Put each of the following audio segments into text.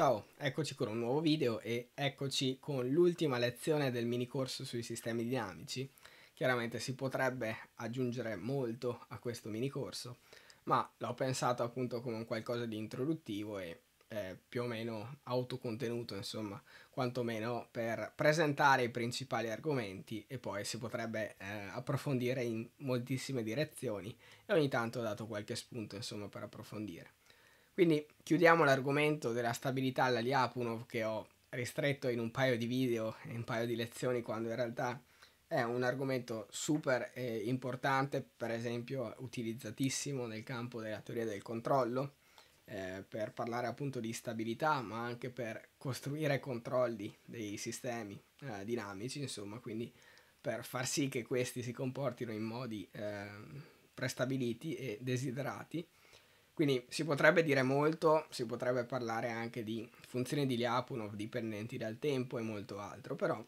Ciao, eccoci con un nuovo video e eccoci con l'ultima lezione del mini corso sui sistemi dinamici. Chiaramente si potrebbe aggiungere molto a questo mini corso, ma l'ho pensato appunto come un qualcosa di introduttivo e eh, più o meno autocontenuto, insomma, quantomeno per presentare i principali argomenti e poi si potrebbe eh, approfondire in moltissime direzioni e ogni tanto ho dato qualche spunto, insomma, per approfondire. Quindi chiudiamo l'argomento della stabilità alla Lyapunov che ho ristretto in un paio di video e un paio di lezioni quando in realtà è un argomento super eh, importante, per esempio utilizzatissimo nel campo della teoria del controllo, eh, per parlare appunto di stabilità, ma anche per costruire controlli dei sistemi eh, dinamici, insomma, quindi per far sì che questi si comportino in modi eh, prestabiliti e desiderati quindi si potrebbe dire molto, si potrebbe parlare anche di funzioni di Lyapunov dipendenti dal tempo e molto altro, però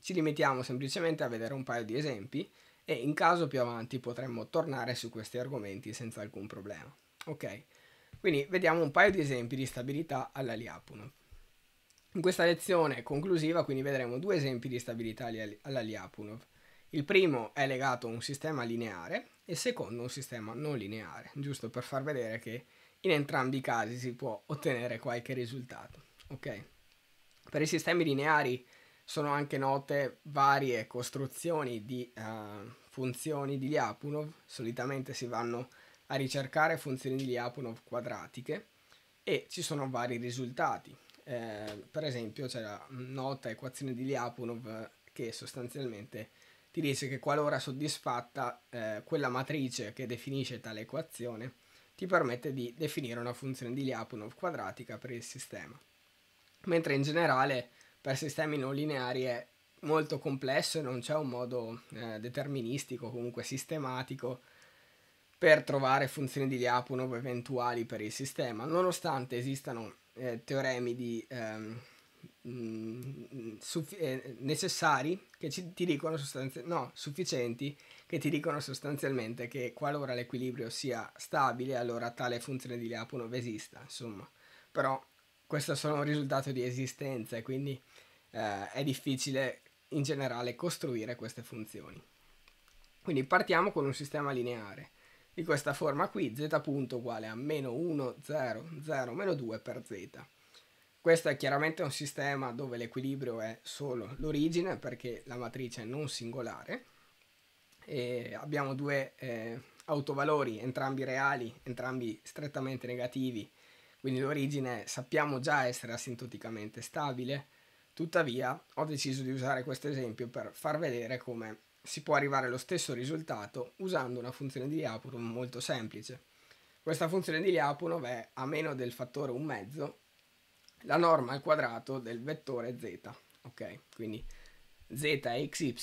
ci limitiamo semplicemente a vedere un paio di esempi e in caso più avanti potremmo tornare su questi argomenti senza alcun problema. Ok, quindi vediamo un paio di esempi di stabilità alla Lyapunov. In questa lezione conclusiva quindi vedremo due esempi di stabilità alla Lyapunov. Il primo è legato a un sistema lineare e il secondo a un sistema non lineare, giusto per far vedere che in entrambi i casi si può ottenere qualche risultato. Okay? Per i sistemi lineari sono anche note varie costruzioni di uh, funzioni di Lyapunov, solitamente si vanno a ricercare funzioni di Lyapunov quadratiche e ci sono vari risultati. Eh, per esempio c'è la nota equazione di Lyapunov che sostanzialmente ti dice che qualora soddisfatta eh, quella matrice che definisce tale equazione ti permette di definire una funzione di Lyapunov quadratica per il sistema. Mentre in generale per sistemi non lineari è molto complesso e non c'è un modo eh, deterministico, comunque sistematico, per trovare funzioni di Lyapunov eventuali per il sistema, nonostante esistano eh, teoremi di ehm, Mm, suffi- eh, necessari che ci, ti dicono sostanzialmente, no, sufficienti che ti dicono sostanzialmente che qualora l'equilibrio sia stabile, allora tale funzione di Lyapunov esista, insomma. Però questo è solo un risultato di esistenza e quindi eh, è difficile in generale costruire queste funzioni. Quindi partiamo con un sistema lineare di questa forma qui, z punto uguale a meno 1, 0, 0, meno 2 per z. Questo è chiaramente un sistema dove l'equilibrio è solo l'origine perché la matrice è non singolare. E abbiamo due eh, autovalori, entrambi reali, entrambi strettamente negativi, quindi l'origine sappiamo già essere asintoticamente stabile. Tuttavia ho deciso di usare questo esempio per far vedere come si può arrivare allo stesso risultato usando una funzione di Lyapunov molto semplice. Questa funzione di Lyapunov è a meno del fattore un mezzo la norma al quadrato del vettore z. Ok, quindi z e xy.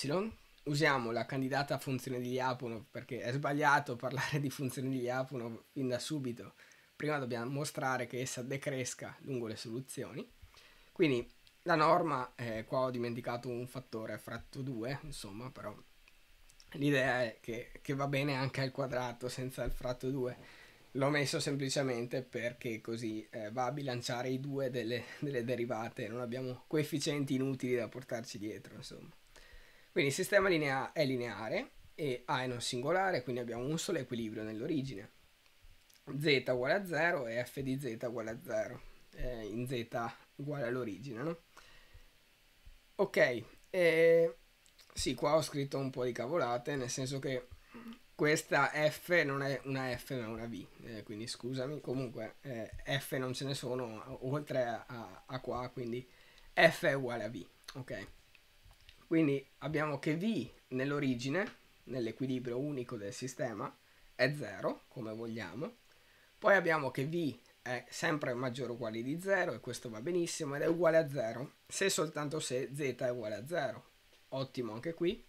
Usiamo la candidata funzione di Lyapunov perché è sbagliato parlare di funzione di Lyapunov fin da subito. Prima dobbiamo mostrare che essa decresca lungo le soluzioni. Quindi la norma, eh, qua ho dimenticato un fattore fratto 2, insomma, però l'idea è che, che va bene anche al quadrato senza il fratto 2 L'ho messo semplicemente perché così eh, va a bilanciare i due delle, delle, derivate, non abbiamo coefficienti inutili da portarci dietro, insomma. Quindi il sistema linea è lineare e A è non singolare, quindi abbiamo un solo equilibrio nell'origine. Z uguale a 0 e F di Z uguale a 0, eh, in Z uguale all'origine, no? Ok, eh, sì, qua ho scritto un po' di cavolate, nel senso che questa F non è una F ma è una V, eh, quindi scusami, comunque eh, F non ce ne sono oltre a, a, a, qua, quindi F è uguale a V, ok? Quindi abbiamo che V nell'origine, nell'equilibrio unico del sistema, è 0, come vogliamo, poi abbiamo che V è sempre maggiore o uguale di 0 e questo va benissimo ed è uguale a 0 se soltanto se Z è uguale a 0, ottimo anche qui.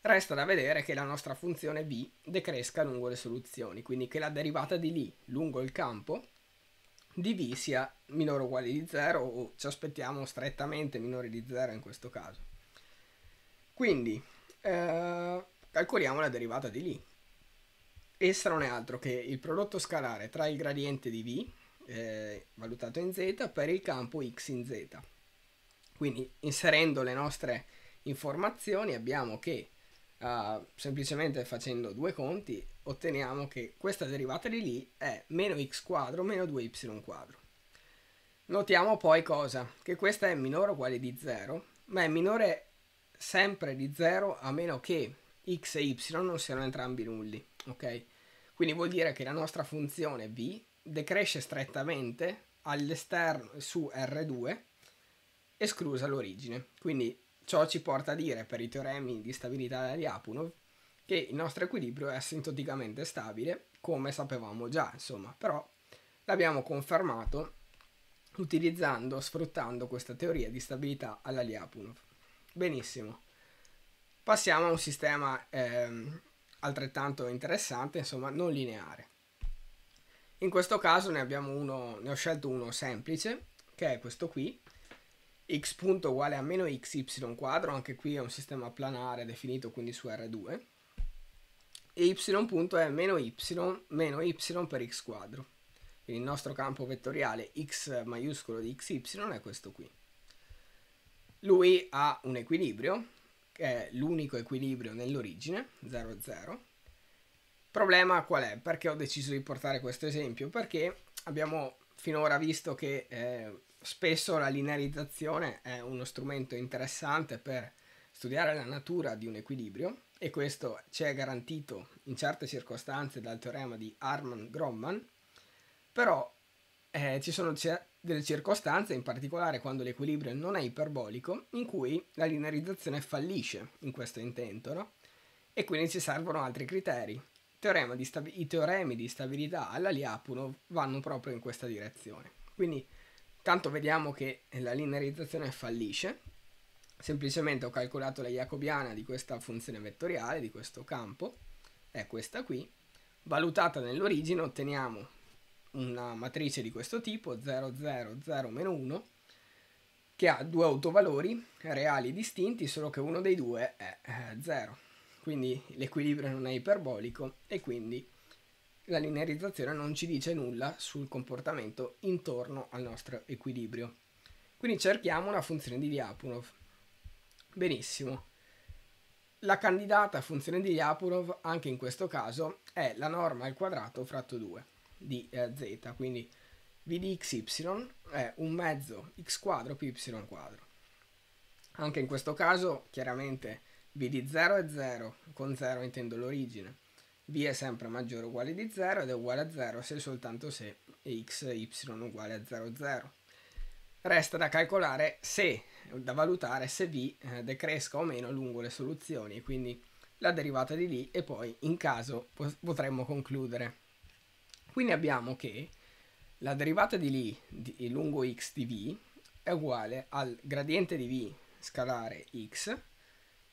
Resta da vedere che la nostra funzione b decresca lungo le soluzioni, quindi che la derivata di lì lungo il campo di v sia minore o uguale di 0 o ci aspettiamo strettamente minore di 0 in questo caso. Quindi eh, calcoliamo la derivata di lì. Essa non è altro che il prodotto scalare tra il gradiente di v eh, valutato in z per il campo x in z. Quindi inserendo le nostre informazioni abbiamo che uh, semplicemente facendo due conti otteniamo che questa derivata di lì è meno x quadro meno 2y quadro. Notiamo poi cosa? Che questa è minore o uguale di 0, ma è minore sempre di 0 a meno che x e y non siano entrambi nulli, ok? Quindi vuol dire che la nostra funzione v decresce strettamente all'esterno su R2 esclusa l'origine. Quindi Ciò ci porta a dire, per i teoremi di stabilità di Apunov, che il nostro equilibrio è asintoticamente stabile, come sapevamo già, insomma, però l'abbiamo confermato utilizzando, sfruttando questa teoria di stabilità alla Liapunov. Benissimo. Passiamo a un sistema ehm, altrettanto interessante, insomma, non lineare. In questo caso ne abbiamo uno, ne ho scelto uno semplice, che è questo qui, x punto uguale a meno xy quadro, anche qui è un sistema planare definito quindi su R2, e y punto è meno y meno y per x quadro. Quindi il nostro campo vettoriale x maiuscolo di xy è questo qui. Lui ha un equilibrio, che è l'unico equilibrio nell'origine, 0, 0. Problema qual è? Perché ho deciso di portare questo esempio? Perché abbiamo finora visto che eh, spesso la linearizzazione è uno strumento interessante per studiare la natura di un equilibrio e questo ci è garantito in certe circostanze dal teorema di Harman-Gromman, però eh, ci sono cer- delle circostanze, in particolare quando l'equilibrio non è iperbolico, in cui la linearizzazione fallisce in questo intento, no? E quindi ci servono altri criteri. Teorema stabi- I teoremi di stabilità alla Lyapunov vanno proprio in questa direzione. Quindi Tanto vediamo che la linearizzazione fallisce. Semplicemente ho calcolato la jacobiana di questa funzione vettoriale, di questo campo, è questa qui. Valutata nell'origine otteniamo una matrice di questo tipo, 0, 0, 0, 1, che ha due autovalori reali distinti, solo che uno dei due è 0. Eh, quindi l'equilibrio non è iperbolico e quindi la linearizzazione non ci dice nulla sul comportamento intorno al nostro equilibrio. Quindi cerchiamo una funzione di Lyapunov. Benissimo. La candidata funzione di Lyapunov, anche in questo caso, è la norma al quadrato fratto 2 di eh, z, quindi v di xy è un mezzo x quadro più y quadro. Anche in questo caso, chiaramente, v di 0 è 0, con 0 intendo l'origine v è sempre maggiore o uguale di 0 ed è uguale a 0 se e soltanto se x y uguale a 0 0 resta da calcolare se da valutare se v eh, decresca o meno lungo le soluzioni quindi la derivata di d e poi in caso potremmo concludere quindi abbiamo che la derivata di l lungo x di v è uguale al gradiente di v scalare x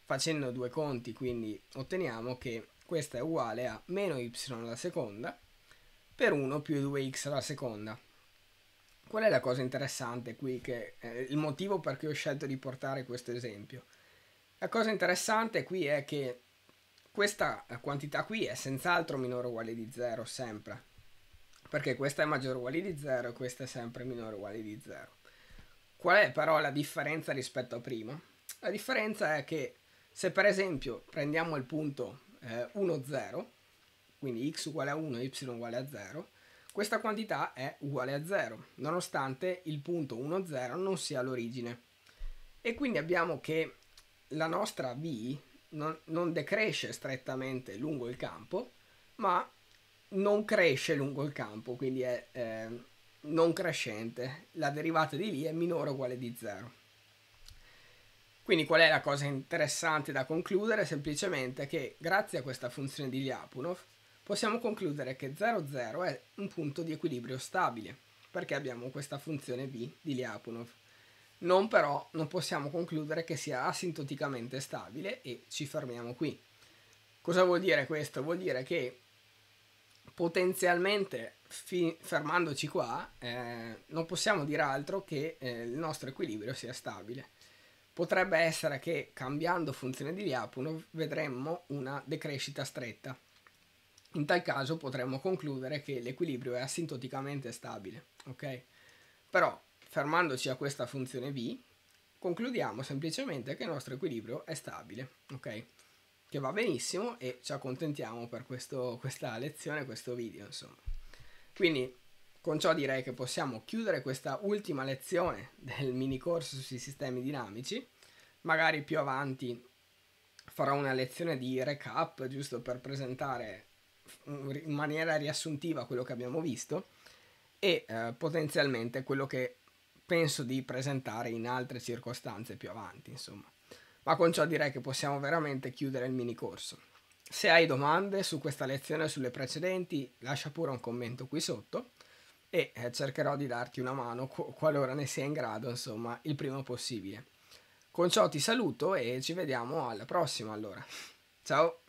facendo due conti quindi otteniamo che questa è uguale a meno y alla seconda per 1 più 2x alla seconda. Qual è la cosa interessante qui? Che, eh, il motivo per cui ho scelto di portare questo esempio. La cosa interessante qui è che questa quantità qui è senz'altro minore o uguale di 0 sempre, perché questa è maggiore o uguale di 0 e questa è sempre minore o uguale di 0. Qual è però la differenza rispetto a prima? La differenza è che se per esempio prendiamo il punto eh, 1, 0, quindi x uguale a 1, y uguale a 0, questa quantità è uguale a 0, nonostante il punto 1, 0 non sia l'origine. E quindi abbiamo che la nostra v non, non decresce strettamente lungo il campo, ma non cresce lungo il campo, quindi è eh, non crescente. La derivata di v è minore o uguale di 0. Quindi qual è la cosa interessante da concludere? Semplicemente che grazie a questa funzione di Lyapunov possiamo concludere che 00 è un punto di equilibrio stabile, perché abbiamo questa funzione B di Lyapunov. Non però non possiamo concludere che sia asintoticamente stabile e ci fermiamo qui. Cosa vuol dire questo? Vuol dire che potenzialmente fermandoci qua eh, non possiamo dire altro che eh, il nostro equilibrio sia stabile potrebbe essere che cambiando funzione di Lyapunov vedremmo una decrescita stretta. In tal caso potremmo concludere che l'equilibrio è asintoticamente stabile, ok? Però, fermandoci a questa funzione v, concludiamo semplicemente che il nostro equilibrio è stabile, ok? Che va benissimo e ci accontentiamo per questo, questa lezione, questo video, insomma. Quindi con ciò direi che possiamo chiudere questa ultima lezione del mini corso sui sistemi dinamici. Magari più avanti farò una lezione di recap giusto per presentare in maniera riassuntiva quello che abbiamo visto e eh, potenzialmente quello che penso di presentare in altre circostanze più avanti, insomma. Ma con ciò direi che possiamo veramente chiudere il mini corso. Se hai domande su questa lezione o sulle precedenti, lascia pure un commento qui sotto e eh, cercherò di darti una mano qualora ne sia in grado, insomma, il prima possibile. Con ciò ti saluto e ci vediamo alla prossima allora. Ciao!